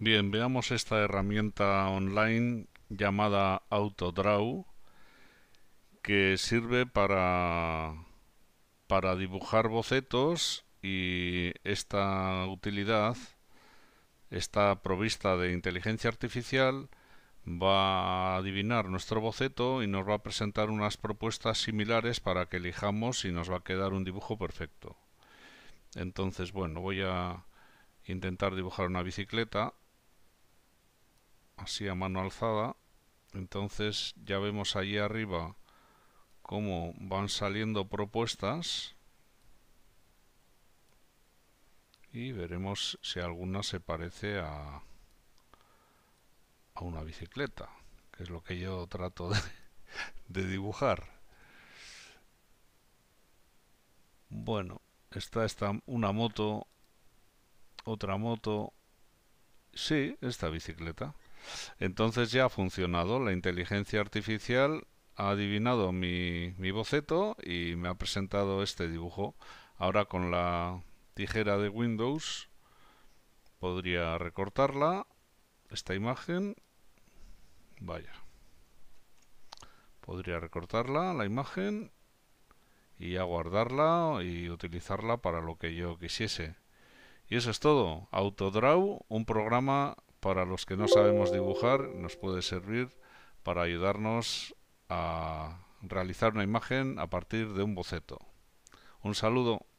Bien, veamos esta herramienta online llamada Autodraw que sirve para, para dibujar bocetos y esta utilidad está provista de inteligencia artificial, va a adivinar nuestro boceto y nos va a presentar unas propuestas similares para que elijamos y nos va a quedar un dibujo perfecto. Entonces, bueno, voy a intentar dibujar una bicicleta así a mano alzada entonces ya vemos allí arriba cómo van saliendo propuestas y veremos si alguna se parece a, a una bicicleta que es lo que yo trato de, dibujar bueno está esta una moto otra moto sí esta bicicleta entonces ya ha funcionado. La inteligencia artificial ha adivinado mi, boceto y me ha presentado este dibujo. Ahora con la tijera de Windows podría recortarla, esta imagen, vaya, podría recortarla, la imagen, y aguardarla y utilizarla para lo que yo quisiese. Y eso es todo. Autodraw, un programa para los que no sabemos dibujar, nos puede servir para ayudarnos a realizar una imagen a partir de un boceto. Un saludo.